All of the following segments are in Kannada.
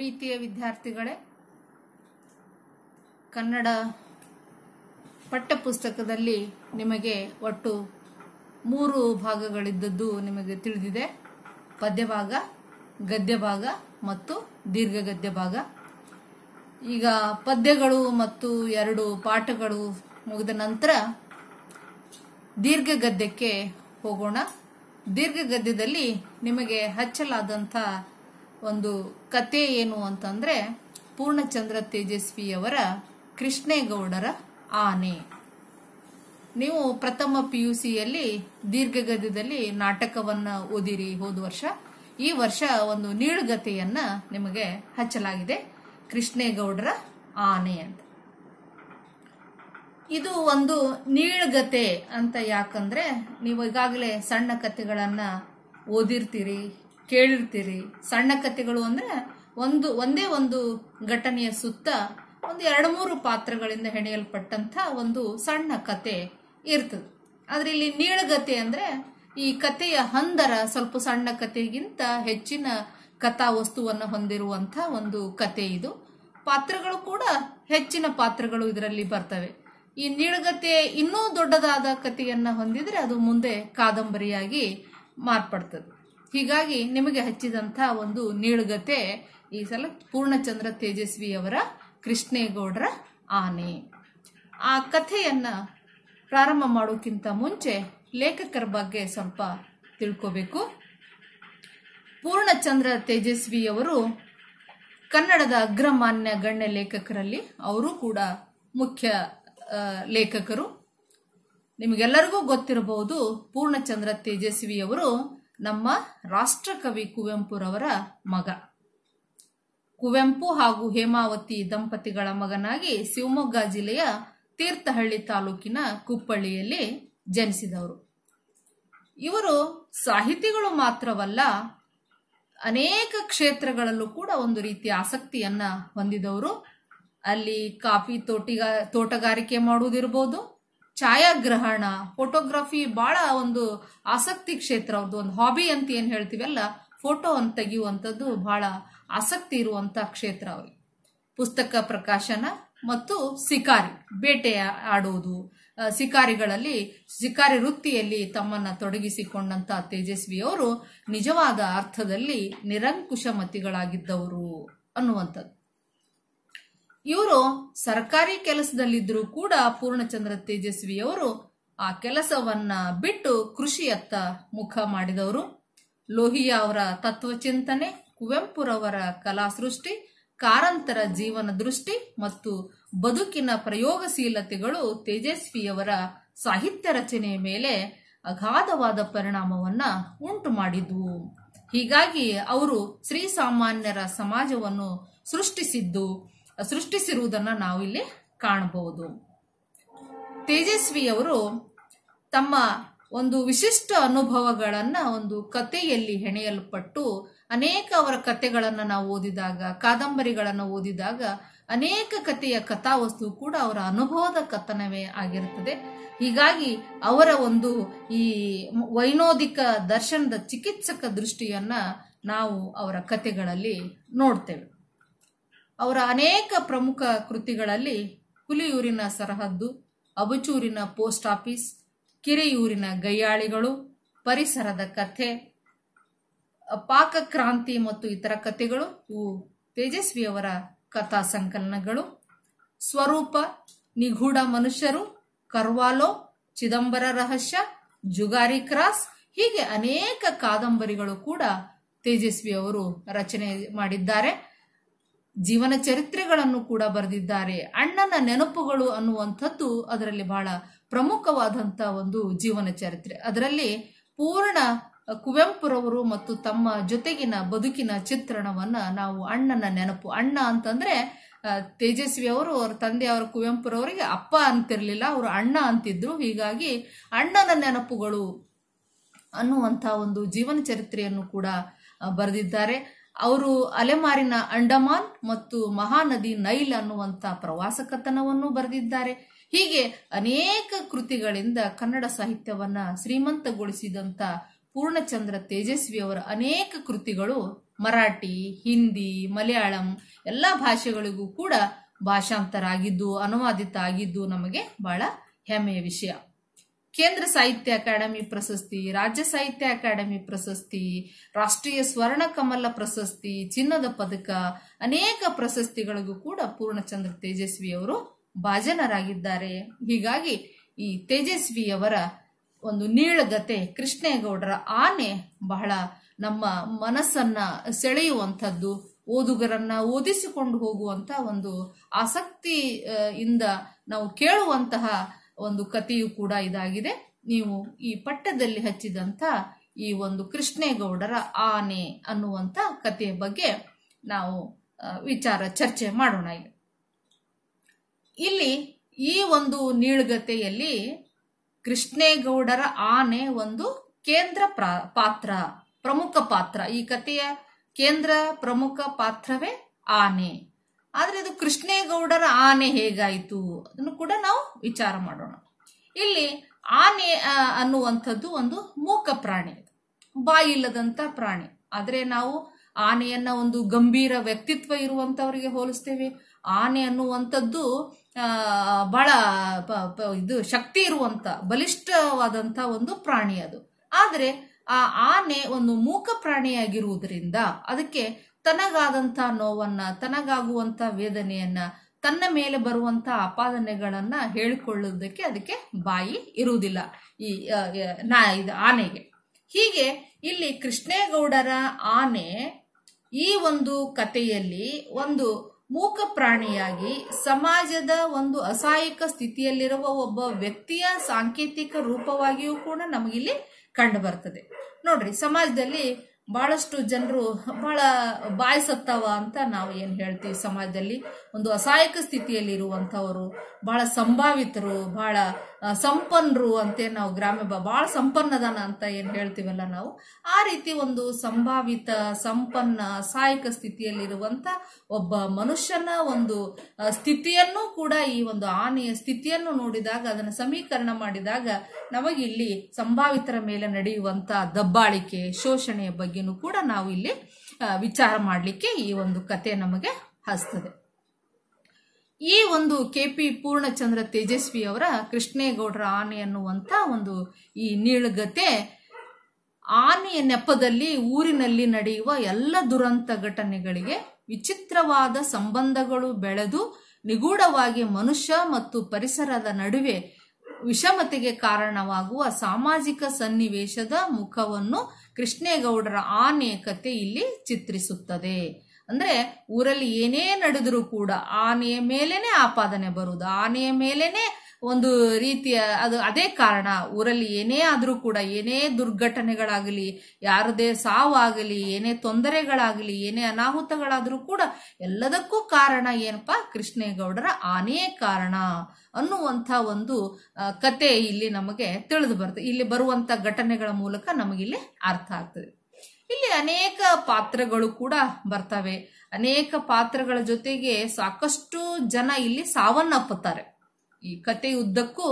ಪ್ರೀತಿಯ ವಿದ್ಯಾರ್ಥಿಗಳೇ ಕನ್ನಡ ಪಠ್ಯಪುಸ್ತಕದಲ್ಲಿ ನಿಮಗೆ ಒಟ್ಟು ಮೂರು ಭಾಗಗಳಿದ್ದದ್ದು ನಿಮಗೆ ತಿಳಿದಿದೆ ಪದ್ಯಭಾಗ ಗದ್ಯ ಭಾಗ ಮತ್ತು ದೀರ್ಘ ಗದ್ಯ ಭಾಗ ಈಗ ಪದ್ಯಗಳು ಮತ್ತು ಎರಡು ಪಾಠಗಳು ಮುಗಿದ ನಂತರ ದೀರ್ಘ ಗದ್ಯಕ್ಕೆ ಹೋಗೋಣ ದೀರ್ಘ ಗದ್ಯದಲ್ಲಿ ನಿಮಗೆ ಹಚ್ಚಲಾದಂಥ ಒಂದು ಕತೆ ಏನು ಅಂತಂದ್ರೆ ಪೂರ್ಣಚಂದ್ರ ತೇಜಸ್ವಿಯವರ ಕೃಷ್ಣೇಗೌಡರ ಆನೆ ನೀವು ಪ್ರಥಮ ಪಿ ಯು ಸಿಯಲ್ಲಿ ದೀರ್ಘಗದ್ಯದಲ್ಲಿ ನಾಟಕವನ್ನ ಓದಿರಿ ಹೋದ ವರ್ಷ ಈ ವರ್ಷ ಒಂದು ನೀಳ್ಗತೆಯನ್ನ ನಿಮಗೆ ಹಚ್ಚಲಾಗಿದೆ ಕೃಷ್ಣೇಗೌಡರ ಆನೆ ಅಂತ ಇದು ಒಂದು ನೀಳ್ಗತೆ ಅಂತ ಯಾಕಂದ್ರೆ ನೀವು ಈಗಾಗಲೇ ಸಣ್ಣ ಕಥೆಗಳನ್ನ ಓದಿರ್ತೀರಿ ಕೇಳಿರ್ತೀರಿ ಸಣ್ಣ ಕಥೆಗಳು ಅಂದ್ರೆ ಒಂದು ಒಂದೇ ಒಂದು ಘಟನೆಯ ಸುತ್ತ ಒಂದು ಎರಡು ಮೂರು ಪಾತ್ರಗಳಿಂದ ಹೆಣೆಯಲ್ಪಟ್ಟಂತ ಒಂದು ಸಣ್ಣ ಕತೆ ಇರ್ತದೆ ಆದ್ರೆ ಇಲ್ಲಿ ನೀಳಗತೆ ಅಂದ್ರೆ ಈ ಕಥೆಯ ಹಂದರ ಸ್ವಲ್ಪ ಸಣ್ಣ ಕಥೆಗಿಂತ ಹೆಚ್ಚಿನ ಕಥಾ ವಸ್ತುವನ್ನು ಹೊಂದಿರುವಂಥ ಒಂದು ಕತೆ ಇದು ಪಾತ್ರಗಳು ಕೂಡ ಹೆಚ್ಚಿನ ಪಾತ್ರಗಳು ಇದರಲ್ಲಿ ಬರ್ತವೆ ಈ ನೀಳಗತೆ ಇನ್ನೂ ದೊಡ್ಡದಾದ ಕಥೆಯನ್ನ ಹೊಂದಿದ್ರೆ ಅದು ಮುಂದೆ ಕಾದಂಬರಿಯಾಗಿ ಮಾರ್ಪಡ್ತದೆ ಹೀಗಾಗಿ ನಿಮಗೆ ಹಚ್ಚಿದಂಥ ಒಂದು ನೀಳ್ಗತೆ ಈ ಸಲ ಪೂರ್ಣಚಂದ್ರ ತೇಜಸ್ವಿಯವರ ಕೃಷ್ಣೇಗೌಡರ ಆನೆ ಆ ಕಥೆಯನ್ನು ಪ್ರಾರಂಭ ಮಾಡೋಕ್ಕಿಂತ ಮುಂಚೆ ಲೇಖಕರ ಬಗ್ಗೆ ಸ್ವಲ್ಪ ತಿಳ್ಕೋಬೇಕು ಪೂರ್ಣಚಂದ್ರ ತೇಜಸ್ವಿಯವರು ಕನ್ನಡದ ಅಗ್ರಮಾನ್ಯ ಗಣ್ಯ ಲೇಖಕರಲ್ಲಿ ಅವರು ಕೂಡ ಮುಖ್ಯ ಲೇಖಕರು ನಿಮಗೆಲ್ಲರಿಗೂ ಗೊತ್ತಿರಬಹುದು ಪೂರ್ಣಚಂದ್ರ ತೇಜಸ್ವಿಯವರು ನಮ್ಮ ರಾಷ್ಟ್ರಕವಿ ಕುವೆಂಪುರವರ ಮಗ ಕುವೆಂಪು ಹಾಗೂ ಹೇಮಾವತಿ ದಂಪತಿಗಳ ಮಗನಾಗಿ ಶಿವಮೊಗ್ಗ ಜಿಲ್ಲೆಯ ತೀರ್ಥಹಳ್ಳಿ ತಾಲೂಕಿನ ಕುಪ್ಪಳ್ಳಿಯಲ್ಲಿ ಜನಿಸಿದವರು ಇವರು ಸಾಹಿತಿಗಳು ಮಾತ್ರವಲ್ಲ ಅನೇಕ ಕ್ಷೇತ್ರಗಳಲ್ಲೂ ಕೂಡ ಒಂದು ರೀತಿಯ ಆಸಕ್ತಿಯನ್ನ ಹೊಂದಿದವರು ಅಲ್ಲಿ ಕಾಫಿ ತೋಟಿಗ ತೋಟಗಾರಿಕೆ ಮಾಡುವುದಿರ್ಬೋದು ಛಾಯಾಗ್ರಹಣ ಫೋಟೋಗ್ರಫಿ ಬಹಳ ಒಂದು ಆಸಕ್ತಿ ಕ್ಷೇತ್ರ ಅವ್ರದ್ದು ಒಂದು ಹಾಬಿ ಅಂತ ಏನು ಹೇಳ್ತೀವಲ್ಲ ಫೋಟೋ ಅಂತ ತೆಗೆಯುವಂಥದ್ದು ಬಹಳ ಆಸಕ್ತಿ ಇರುವಂಥ ಕ್ಷೇತ್ರ ಅವ್ರಿಗೆ ಪುಸ್ತಕ ಪ್ರಕಾಶನ ಮತ್ತು ಸಿಕಾರಿ ಬೇಟೆ ಆಡುವುದು ಸಿಕಾರಿಗಳಲ್ಲಿ ಸಿಕಾರಿ ವೃತ್ತಿಯಲ್ಲಿ ತಮ್ಮನ್ನ ತೊಡಗಿಸಿಕೊಂಡಂತ ಅವರು ನಿಜವಾದ ಅರ್ಥದಲ್ಲಿ ನಿರಂಕುಶ ಮತಿಗಳಾಗಿದ್ದವರು ಅನ್ನುವಂಥದ್ದು ಇವರು ಸರ್ಕಾರಿ ಕೆಲಸದಲ್ಲಿದ್ದರೂ ಕೂಡ ಪೂರ್ಣಚಂದ್ರ ತೇಜಸ್ವಿಯವರು ಆ ಕೆಲಸವನ್ನ ಬಿಟ್ಟು ಕೃಷಿಯತ್ತ ಮುಖ ಮಾಡಿದವರು ಲೋಹಿಯಾ ಅವರ ತತ್ವಚಿಂತನೆ ಕುವೆಂಪುರವರ ಕಲಾ ಸೃಷ್ಟಿ ಕಾರಂತರ ಜೀವನ ದೃಷ್ಟಿ ಮತ್ತು ಬದುಕಿನ ಪ್ರಯೋಗಶೀಲತೆಗಳು ತೇಜಸ್ವಿಯವರ ಸಾಹಿತ್ಯ ರಚನೆಯ ಮೇಲೆ ಅಗಾಧವಾದ ಪರಿಣಾಮವನ್ನ ಉಂಟು ಮಾಡಿದ್ವು ಹೀಗಾಗಿ ಅವರು ಸಾಮಾನ್ಯರ ಸಮಾಜವನ್ನು ಸೃಷ್ಟಿಸಿದ್ದು ಸೃಷ್ಟಿಸಿರುವುದನ್ನು ಇಲ್ಲಿ ಕಾಣಬಹುದು ತೇಜಸ್ವಿಯವರು ತಮ್ಮ ಒಂದು ವಿಶಿಷ್ಟ ಅನುಭವಗಳನ್ನು ಒಂದು ಕಥೆಯಲ್ಲಿ ಹೆಣೆಯಲ್ಪಟ್ಟು ಅನೇಕ ಅವರ ಕಥೆಗಳನ್ನು ನಾವು ಓದಿದಾಗ ಕಾದಂಬರಿಗಳನ್ನು ಓದಿದಾಗ ಅನೇಕ ಕಥೆಯ ಕಥಾವಸ್ತು ಕೂಡ ಅವರ ಅನುಭವದ ಕಥನವೇ ಆಗಿರುತ್ತದೆ ಹೀಗಾಗಿ ಅವರ ಒಂದು ಈ ವೈನೋದಿಕ ದರ್ಶನದ ಚಿಕಿತ್ಸಕ ದೃಷ್ಟಿಯನ್ನು ನಾವು ಅವರ ಕಥೆಗಳಲ್ಲಿ ನೋಡ್ತೇವೆ ಅವರ ಅನೇಕ ಪ್ರಮುಖ ಕೃತಿಗಳಲ್ಲಿ ಹುಲಿಯೂರಿನ ಸರಹದ್ದು ಅಬಚೂರಿನ ಪೋಸ್ಟ್ ಆಫೀಸ್ ಕಿರೆಯೂರಿನ ಗಯ್ಯಾಳಿಗಳು ಪರಿಸರದ ಕಥೆ ಪಾಕಕ್ರಾಂತಿ ಮತ್ತು ಇತರ ಕಥೆಗಳು ಇವು ತೇಜಸ್ವಿಯವರ ಕಥಾ ಸಂಕಲನಗಳು ಸ್ವರೂಪ ನಿಗೂಢ ಮನುಷ್ಯರು ಕರ್ವಾಲೋ ಚಿದಂಬರ ರಹಸ್ಯ ಜುಗಾರಿ ಕ್ರಾಸ್ ಹೀಗೆ ಅನೇಕ ಕಾದಂಬರಿಗಳು ಕೂಡ ತೇಜಸ್ವಿಯವರು ರಚನೆ ಮಾಡಿದ್ದಾರೆ ಜೀವನ ಚರಿತ್ರೆಗಳನ್ನು ಕೂಡ ಬರೆದಿದ್ದಾರೆ ಅಣ್ಣನ ನೆನಪುಗಳು ಅನ್ನುವಂಥದ್ದು ಅದರಲ್ಲಿ ಬಹಳ ಪ್ರಮುಖವಾದಂಥ ಒಂದು ಜೀವನ ಚರಿತ್ರೆ ಅದರಲ್ಲಿ ಪೂರ್ಣ ಕುವೆಂಪುರವರು ಮತ್ತು ತಮ್ಮ ಜೊತೆಗಿನ ಬದುಕಿನ ಚಿತ್ರಣವನ್ನ ನಾವು ಅಣ್ಣನ ನೆನಪು ಅಣ್ಣ ಅಂತಂದ್ರೆ ತೇಜಸ್ವಿ ಅವರು ಅವ್ರ ಅವರ ಕುವೆಂಪುರವರಿಗೆ ಅಪ್ಪ ಅಂತಿರಲಿಲ್ಲ ಅವರು ಅಣ್ಣ ಅಂತಿದ್ರು ಹೀಗಾಗಿ ಅಣ್ಣನ ನೆನಪುಗಳು ಅನ್ನುವಂಥ ಒಂದು ಜೀವನ ಚರಿತ್ರೆಯನ್ನು ಕೂಡ ಬರೆದಿದ್ದಾರೆ ಅವರು ಅಲೆಮಾರಿನ ಅಂಡಮಾನ್ ಮತ್ತು ಮಹಾನದಿ ನೈಲ್ ಅನ್ನುವಂಥ ಪ್ರವಾಸ ಕಥನವನ್ನು ಬರೆದಿದ್ದಾರೆ ಹೀಗೆ ಅನೇಕ ಕೃತಿಗಳಿಂದ ಕನ್ನಡ ಸಾಹಿತ್ಯವನ್ನ ಶ್ರೀಮಂತಗೊಳಿಸಿದಂಥ ಪೂರ್ಣಚಂದ್ರ ತೇಜಸ್ವಿಯವರ ಅನೇಕ ಕೃತಿಗಳು ಮರಾಠಿ ಹಿಂದಿ ಮಲಯಾಳಂ ಎಲ್ಲ ಭಾಷೆಗಳಿಗೂ ಕೂಡ ಭಾಷಾಂತರ ಆಗಿದ್ದು ಅನುವಾದಿತ ಆಗಿದ್ದು ನಮಗೆ ಬಹಳ ಹೆಮ್ಮೆಯ ವಿಷಯ ಕೇಂದ್ರ ಸಾಹಿತ್ಯ ಅಕಾಡೆಮಿ ಪ್ರಶಸ್ತಿ ರಾಜ್ಯ ಸಾಹಿತ್ಯ ಅಕಾಡೆಮಿ ಪ್ರಶಸ್ತಿ ರಾಷ್ಟ್ರೀಯ ಸ್ವರ್ಣ ಕಮಲ ಪ್ರಶಸ್ತಿ ಚಿನ್ನದ ಪದಕ ಅನೇಕ ಪ್ರಶಸ್ತಿಗಳಿಗೂ ಕೂಡ ಪೂರ್ಣಚಂದ್ರ ತೇಜಸ್ವಿ ಅವರು ಭಾಜನರಾಗಿದ್ದಾರೆ ಹೀಗಾಗಿ ಈ ತೇಜಸ್ವಿಯವರ ಒಂದು ನೀಳಗತೆ ಕೃಷ್ಣೇಗೌಡರ ಆನೆ ಬಹಳ ನಮ್ಮ ಮನಸ್ಸನ್ನ ಸೆಳೆಯುವಂಥದ್ದು ಓದುಗರನ್ನ ಓದಿಸಿಕೊಂಡು ಹೋಗುವಂತ ಒಂದು ಆಸಕ್ತಿ ಇಂದ ನಾವು ಕೇಳುವಂತಹ ಒಂದು ಕಥೆಯು ಕೂಡ ಇದಾಗಿದೆ ನೀವು ಈ ಪಟ್ಟದಲ್ಲಿ ಹಚ್ಚಿದಂಥ ಈ ಒಂದು ಕೃಷ್ಣೇಗೌಡರ ಆನೆ ಅನ್ನುವಂಥ ಕಥೆಯ ಬಗ್ಗೆ ನಾವು ವಿಚಾರ ಚರ್ಚೆ ಮಾಡೋಣ ಇಲ್ಲಿ ಈ ಒಂದು ನೀಳ್ಗತೆಯಲ್ಲಿ ಕೃಷ್ಣೇಗೌಡರ ಆನೆ ಒಂದು ಕೇಂದ್ರ ಪಾತ್ರ ಪ್ರಮುಖ ಪಾತ್ರ ಈ ಕಥೆಯ ಕೇಂದ್ರ ಪ್ರಮುಖ ಪಾತ್ರವೇ ಆನೆ ಆದರೆ ಅದು ಕೃಷ್ಣೇಗೌಡರ ಆನೆ ಹೇಗಾಯಿತು ಅದನ್ನು ಕೂಡ ನಾವು ವಿಚಾರ ಮಾಡೋಣ ಇಲ್ಲಿ ಆನೆ ಅನ್ನುವಂಥದ್ದು ಒಂದು ಮೂಕ ಪ್ರಾಣಿ ಬಾಯಿಲ್ಲದಂತ ಪ್ರಾಣಿ ಆದರೆ ನಾವು ಆನೆಯನ್ನ ಒಂದು ಗಂಭೀರ ವ್ಯಕ್ತಿತ್ವ ಇರುವಂತವರಿಗೆ ಹೋಲಿಸ್ತೇವೆ ಆನೆ ಅನ್ನುವಂಥದ್ದು ಬಹಳ ಇದು ಶಕ್ತಿ ಇರುವಂತ ಬಲಿಷ್ಠವಾದಂತ ಒಂದು ಪ್ರಾಣಿ ಅದು ಆದರೆ ಆ ಆನೆ ಒಂದು ಮೂಕ ಪ್ರಾಣಿಯಾಗಿರುವುದರಿಂದ ಅದಕ್ಕೆ ತನಗಾದಂಥ ನೋವನ್ನು ತನಗಾಗುವಂಥ ವೇದನೆಯನ್ನು ತನ್ನ ಮೇಲೆ ಬರುವಂಥ ಆಪಾದನೆಗಳನ್ನು ಹೇಳಿಕೊಳ್ಳೋದಕ್ಕೆ ಅದಕ್ಕೆ ಬಾಯಿ ಇರುವುದಿಲ್ಲ ಈ ನಾ ಇದು ಆನೆಗೆ ಹೀಗೆ ಇಲ್ಲಿ ಕೃಷ್ಣೇಗೌಡರ ಆನೆ ಈ ಒಂದು ಕಥೆಯಲ್ಲಿ ಒಂದು ಮೂಕ ಪ್ರಾಣಿಯಾಗಿ ಸಮಾಜದ ಒಂದು ಅಸಹಾಯಕ ಸ್ಥಿತಿಯಲ್ಲಿರುವ ಒಬ್ಬ ವ್ಯಕ್ತಿಯ ಸಾಂಕೇತಿಕ ರೂಪವಾಗಿಯೂ ಕೂಡ ನಮಗಿಲ್ಲಿ ಕಂಡು ಬರ್ತದೆ ನೋಡ್ರಿ ಸಮಾಜದಲ್ಲಿ ಬಹಳಷ್ಟು ಜನರು ಬಹಳ ಬಾಯಿ ಅಂತ ನಾವು ಏನು ಹೇಳ್ತೀವಿ ಸಮಾಜದಲ್ಲಿ ಒಂದು ಅಸಹಾಯಕ ಸ್ಥಿತಿಯಲ್ಲಿರುವಂಥವರು ಬಹಳ ಸಂಭಾವಿತರು ಬಹಳ ಸಂಪನ್ನರು ಅಂತೇ ನಾವು ಗ್ರಾಮ್ಯ ಬಹಳ ಸಂಪನ್ನದನ ಅಂತ ಏನು ಹೇಳ್ತೀವಲ್ಲ ನಾವು ಆ ರೀತಿ ಒಂದು ಸಂಭಾವಿತ ಸಂಪನ್ನ ಅಸಹಾಯಕ ಸ್ಥಿತಿಯಲ್ಲಿರುವಂಥ ಒಬ್ಬ ಮನುಷ್ಯನ ಒಂದು ಸ್ಥಿತಿಯನ್ನು ಕೂಡ ಈ ಒಂದು ಆನೆಯ ಸ್ಥಿತಿಯನ್ನು ನೋಡಿದಾಗ ಅದನ್ನು ಸಮೀಕರಣ ಮಾಡಿದಾಗ ನಮಗಿಲ್ಲಿ ಸಂಭಾವಿತರ ಮೇಲೆ ನಡೆಯುವಂಥ ದಬ್ಬಾಳಿಕೆ ಶೋಷಣೆಯ ಬಗ್ಗೆನೂ ಕೂಡ ನಾವು ಇಲ್ಲಿ ವಿಚಾರ ಮಾಡಲಿಕ್ಕೆ ಈ ಒಂದು ಕತೆ ನಮಗೆ ಹಸ್ತದೆ ಈ ಒಂದು ಕೆ ಪಿ ಪೂರ್ಣಚಂದ್ರ ತೇಜಸ್ವಿ ಅವರ ಕೃಷ್ಣೇಗೌಡರ ಆನೆ ಅನ್ನುವಂಥ ಒಂದು ಈ ನೀಳಗತೆ ಆನೆಯ ನೆಪದಲ್ಲಿ ಊರಿನಲ್ಲಿ ನಡೆಯುವ ಎಲ್ಲ ದುರಂತ ಘಟನೆಗಳಿಗೆ ವಿಚಿತ್ರವಾದ ಸಂಬಂಧಗಳು ಬೆಳೆದು ನಿಗೂಢವಾಗಿ ಮನುಷ್ಯ ಮತ್ತು ಪರಿಸರದ ನಡುವೆ ವಿಷಮತೆಗೆ ಕಾರಣವಾಗುವ ಸಾಮಾಜಿಕ ಸನ್ನಿವೇಶದ ಮುಖವನ್ನು ಕೃಷ್ಣೇಗೌಡರ ಆನೆ ಕತೆ ಇಲ್ಲಿ ಚಿತ್ರಿಸುತ್ತದೆ ಅಂದ್ರೆ ಊರಲ್ಲಿ ಏನೇ ನಡೆದರೂ ಕೂಡ ಆನೆಯ ಮೇಲೇನೆ ಆಪಾದನೆ ಬರುವುದು ಆನೆಯ ಮೇಲೇನೆ ಒಂದು ರೀತಿಯ ಅದು ಅದೇ ಕಾರಣ ಊರಲ್ಲಿ ಏನೇ ಆದರೂ ಕೂಡ ಏನೇ ದುರ್ಘಟನೆಗಳಾಗಲಿ ಯಾರದೇ ಸಾವಾಗಲಿ ಏನೇ ತೊಂದರೆಗಳಾಗಲಿ ಏನೇ ಅನಾಹುತಗಳಾದರೂ ಕೂಡ ಎಲ್ಲದಕ್ಕೂ ಕಾರಣ ಏನಪ್ಪಾ ಕೃಷ್ಣೇಗೌಡರ ಆನೆಯೇ ಕಾರಣ ಅನ್ನುವಂಥ ಒಂದು ಕತೆ ಇಲ್ಲಿ ನಮಗೆ ತಿಳಿದು ಬರುತ್ತೆ ಇಲ್ಲಿ ಬರುವಂಥ ಘಟನೆಗಳ ಮೂಲಕ ನಮಗಿಲ್ಲಿ ಅರ್ಥ ಆಗ್ತದೆ ಇಲ್ಲಿ ಅನೇಕ ಪಾತ್ರಗಳು ಕೂಡ ಬರ್ತವೆ ಅನೇಕ ಪಾತ್ರಗಳ ಜೊತೆಗೆ ಸಾಕಷ್ಟು ಜನ ಇಲ್ಲಿ ಸಾವನ್ನಪ್ಪುತ್ತಾರೆ ಈ ಕಥೆಯುದ್ದಕ್ಕೂ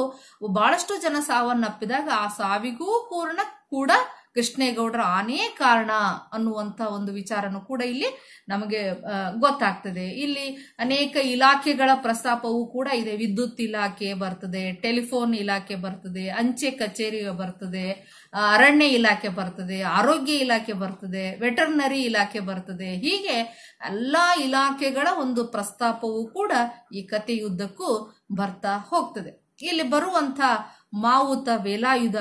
ಬಹಳಷ್ಟು ಜನ ಸಾವನ್ನಪ್ಪಿದಾಗ ಆ ಸಾವಿಗೂ ಪೂರ್ಣ ಕೂಡ ಕೃಷ್ಣೇಗೌಡರ ಆನೇ ಕಾರಣ ಅನ್ನುವಂಥ ಒಂದು ವಿಚಾರನೂ ಕೂಡ ಇಲ್ಲಿ ನಮಗೆ ಗೊತ್ತಾಗ್ತದೆ ಇಲ್ಲಿ ಅನೇಕ ಇಲಾಖೆಗಳ ಪ್ರಸ್ತಾಪವೂ ಕೂಡ ಇದೆ ವಿದ್ಯುತ್ ಇಲಾಖೆ ಬರ್ತದೆ ಟೆಲಿಫೋನ್ ಇಲಾಖೆ ಬರ್ತದೆ ಅಂಚೆ ಕಚೇರಿ ಬರ್ತದೆ ಅರಣ್ಯ ಇಲಾಖೆ ಬರ್ತದೆ ಆರೋಗ್ಯ ಇಲಾಖೆ ಬರ್ತದೆ ವೆಟರ್ನರಿ ಇಲಾಖೆ ಬರ್ತದೆ ಹೀಗೆ ಎಲ್ಲ ಇಲಾಖೆಗಳ ಒಂದು ಪ್ರಸ್ತಾಪವೂ ಕೂಡ ಈ ಕಥೆಯುದ್ದಕ್ಕೂ ಬರ್ತಾ ಹೋಗ್ತದೆ ಇಲ್ಲಿ ಬರುವಂತ ಮಾವುತ Velayudha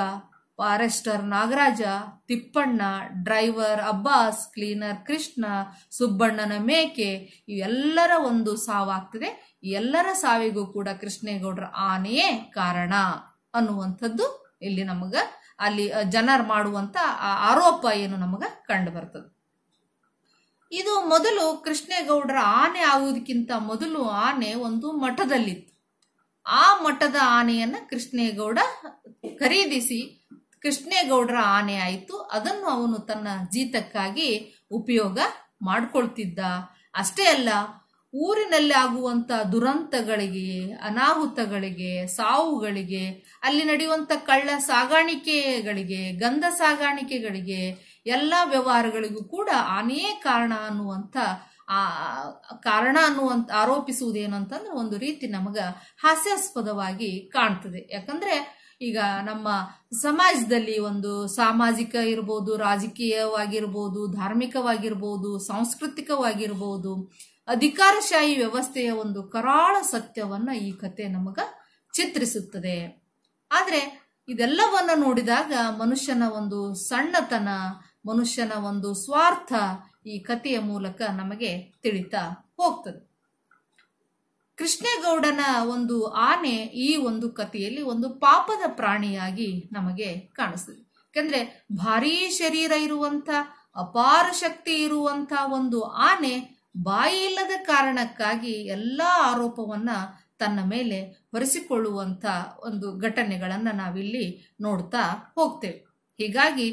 forester Nagaraja Thippanna driver Abbas cleaner Krishna ಸುಬ್ಬಣ್ಣನ ಮೇಕೆ ಇವೆಲ್ಲರ ಒಂದು ಸಾವಾಗ್ತದೆ ಎಲ್ಲರ ಸಾವಿಗೂ ಕೂಡ ಕೃಷ್ಣೇಗೌಡರ ಆನೆಯೇ ಕಾರಣ ಅನ್ನುವಂಥದ್ದು ಇಲ್ಲಿ ನಮಗ ಅಲ್ಲಿ ಜನರ್ ಮಾಡುವಂತ ಆರೋಪ ಏನು ನಮಗ ಕಂಡು ಬರ್ತದೆ ಇದು ಮೊದಲು ಕೃಷ್ಣೇಗೌಡರ ಆನೆ ಆಗುವುದಕ್ಕಿಂತ ಮೊದಲು ಆನೆ ಒಂದು ಮಠದಲ್ಲಿತ್ತು ಆ ಮಠದ ಆನೆಯನ್ನ ಕೃಷ್ಣೇಗೌಡ ಖರೀದಿಸಿ ಕೃಷ್ಣೇಗೌಡರ ಆನೆ ಆಯಿತು ಅದನ್ನು ಅವನು ತನ್ನ ಜೀತಕ್ಕಾಗಿ ಉಪಯೋಗ ಮಾಡಿಕೊಳ್ತಿದ್ದ ಅಷ್ಟೇ ಅಲ್ಲ ಊರಿನಲ್ಲಿ ಆಗುವಂಥ ದುರಂತಗಳಿಗೆ ಅನಾಹುತಗಳಿಗೆ ಸಾವುಗಳಿಗೆ ಅಲ್ಲಿ ನಡೆಯುವಂಥ ಕಳ್ಳ ಸಾಗಾಣಿಕೆಗಳಿಗೆ ಗಂಧ ಸಾಗಾಣಿಕೆಗಳಿಗೆ ಎಲ್ಲ ವ್ಯವಹಾರಗಳಿಗೂ ಕೂಡ ಆನೆಯೇ ಕಾರಣ ಅನ್ನುವಂಥ ಆ ಕಾರಣ ಅನ್ನುವಂತ ಆರೋಪಿಸುವುದೇನಂತಂದ್ರೆ ಒಂದು ರೀತಿ ನಮಗೆ ಹಾಸ್ಯಾಸ್ಪದವಾಗಿ ಕಾಣ್ತದೆ ಯಾಕಂದ್ರೆ ಈಗ ನಮ್ಮ ಸಮಾಜದಲ್ಲಿ ಒಂದು ಸಾಮಾಜಿಕ ಇರ್ಬೋದು ರಾಜಕೀಯವಾಗಿರ್ಬೋದು ಧಾರ್ಮಿಕವಾಗಿರ್ಬೋದು ಸಾಂಸ್ಕೃತಿಕವಾಗಿರ್ಬೋದು ಅಧಿಕಾರಶಾಹಿ ವ್ಯವಸ್ಥೆಯ ಒಂದು ಕರಾಳ ಸತ್ಯವನ್ನ ಈ ಕತೆ ನಮಗ ಚಿತ್ರಿಸುತ್ತದೆ ಆದರೆ ಇದೆಲ್ಲವನ್ನ ನೋಡಿದಾಗ ಮನುಷ್ಯನ ಒಂದು ಸಣ್ಣತನ ಮನುಷ್ಯನ ಒಂದು ಸ್ವಾರ್ಥ ಈ ಕಥೆಯ ಮೂಲಕ ನಮಗೆ ತಿಳಿತಾ ಹೋಗ್ತದೆ ಕೃಷ್ಣೇಗೌಡನ ಒಂದು ಆನೆ ಈ ಒಂದು ಕಥೆಯಲ್ಲಿ ಒಂದು ಪಾಪದ ಪ್ರಾಣಿಯಾಗಿ ನಮಗೆ ಕಾಣಿಸ್ತದೆ ಯಾಕಂದ್ರೆ ಭಾರೀ ಶರೀರ ಇರುವಂತ ಅಪಾರ ಶಕ್ತಿ ಇರುವಂತ ಒಂದು ಆನೆ ಬಾಯಿ ಇಲ್ಲದ ಕಾರಣಕ್ಕಾಗಿ ಎಲ್ಲಾ ಆರೋಪವನ್ನ ತನ್ನ ಮೇಲೆ ಹೊರಿಸಿಕೊಳ್ಳುವಂತ ಒಂದು ಘಟನೆಗಳನ್ನ ನಾವಿಲ್ಲಿ ನೋಡ್ತಾ ಹೋಗ್ತೇವೆ ಹೀಗಾಗಿ